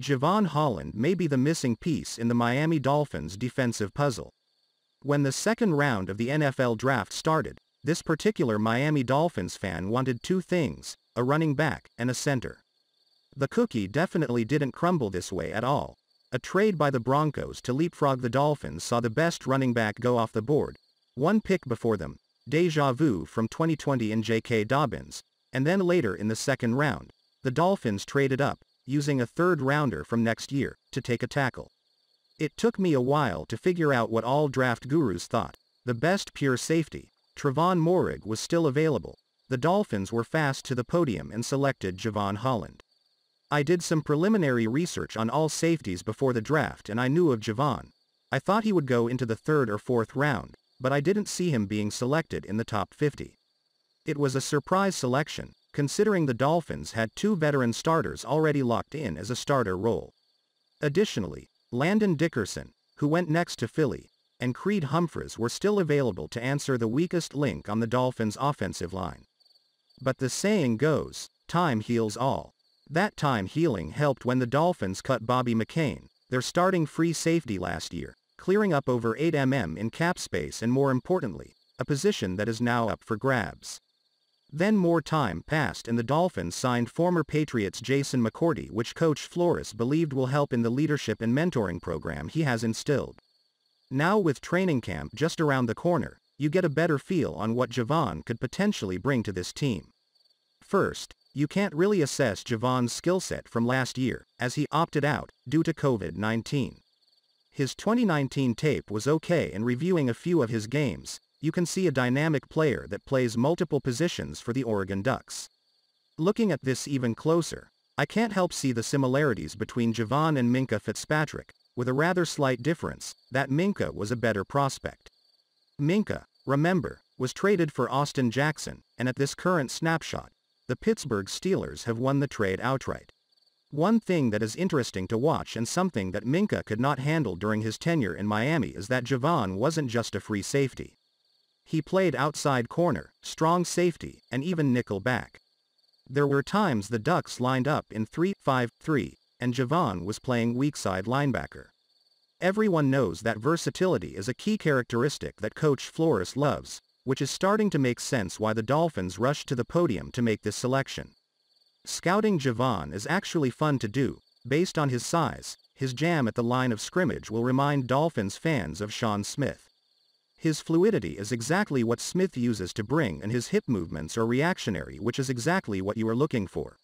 Javon Holland may be the missing piece in the Miami Dolphins' defensive puzzle. When the second round of the NFL draft started, this particular Miami Dolphins fan wanted two things, a running back and a center. The cookie definitely didn't crumble this way at all. A trade by the Broncos to leapfrog the Dolphins saw the best running back go off the board, one pick before them, Deja Vu from 2020 and J.K. Dobbins, and then later in the second round, the Dolphins traded up, using a third rounder from next year, to take a tackle. It took me a while to figure out what all draft gurus thought. The best pure safety, Trevon Morig was still available. The Dolphins were fast to the podium and selected Javon Holland. I did some preliminary research on all safeties before the draft and I knew of Javon. I thought he would go into the third or fourth round, but I didn't see him being selected in the top 50. It was a surprise selection, considering the Dolphins had two veteran starters already locked in as a starter role. Additionally, Landon Dickerson, who went next to Philly, and Creed Humphreys were still available to answer the weakest link on the Dolphins' offensive line. But the saying goes, time heals all. That time healing helped when the Dolphins cut Bobby McCain, their starting free safety last year, clearing up over 8 mm in cap space and more importantly, a position that is now up for grabs. Then more time passed and the Dolphins signed former Patriots Jason McCourty which coach Flores believed will help in the leadership and mentoring program he has instilled. Now with training camp just around the corner, you get a better feel on what Javon could potentially bring to this team. First, you can't really assess Javon's skill set from last year, as he opted out, due to COVID-19. His 2019 tape was okay and reviewing a few of his games, you can see a dynamic player that plays multiple positions for the Oregon Ducks. Looking at this even closer, I can't help see the similarities between Javon and Minka Fitzpatrick, with a rather slight difference, that Minka was a better prospect. Minka, remember, was traded for Austin Jackson, and at this current snapshot, the Pittsburgh Steelers have won the trade outright. One thing that is interesting to watch and something that Minka could not handle during his tenure in Miami is that Javon wasn't just a free safety. He played outside corner, strong safety, and even nickel back. There were times the Ducks lined up in 3-5-3, and Javon was playing weak side linebacker. Everyone knows that versatility is a key characteristic that coach Flores loves, which is starting to make sense why the Dolphins rushed to the podium to make this selection. Scouting Javon is actually fun to do, based on his size, his jam at the line of scrimmage will remind Dolphins fans of Sean Smith. His fluidity is exactly what Smith uses to bring and his hip movements are reactionary which is exactly what you are looking for.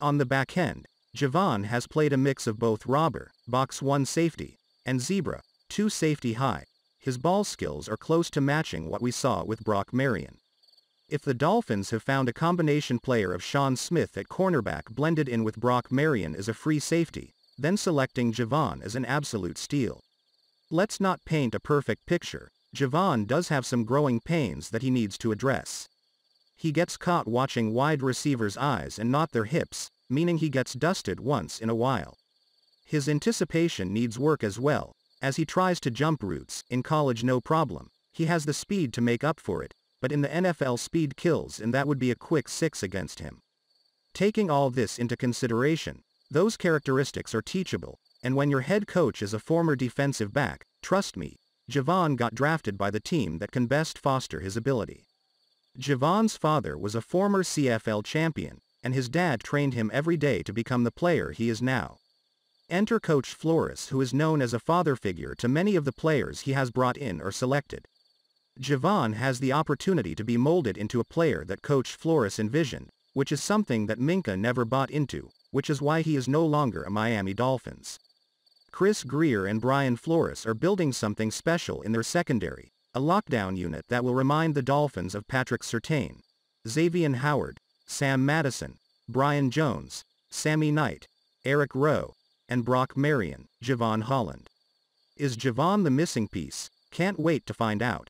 On the back end, Javon has played a mix of both robber, box 1 safety, and zebra, 2 safety high. His ball skills are close to matching what we saw with Brock Marion. If the Dolphins have found a combination player of Sean Smith at cornerback blended in with Brock Marion as a free safety, then selecting Javon is an absolute steal. Let's not paint a perfect picture, Javon does have some growing pains that he needs to address. He gets caught watching wide receivers' eyes and not their hips, meaning he gets dusted once in a while. His anticipation needs work as well, as he tries to jump routes, in college no problem, he has the speed to make up for it, but in the NFL speed kills and that would be a quick six against him. Taking all this into consideration, those characteristics are teachable, and when your head coach is a former defensive back, trust me, Javon got drafted by the team that can best foster his ability. Javon's father was a former CFL champion, and his dad trained him every day to become the player he is now. Enter Coach Flores who is known as a father figure to many of the players he has brought in or selected. Javon has the opportunity to be molded into a player that Coach Flores envisioned, which is something that Minka never bought into, which is why he is no longer a Miami Dolphins. Chris Greer and Brian Flores are building something special in their secondary, a lockdown unit that will remind the Dolphins of Patrick Sertain, Xavier Howard, Sam Madison, Brian Jones, Sammy Knight, Eric Rowe, and Brock Marion, Javon Holland. Is Javon the missing piece? Can't wait to find out.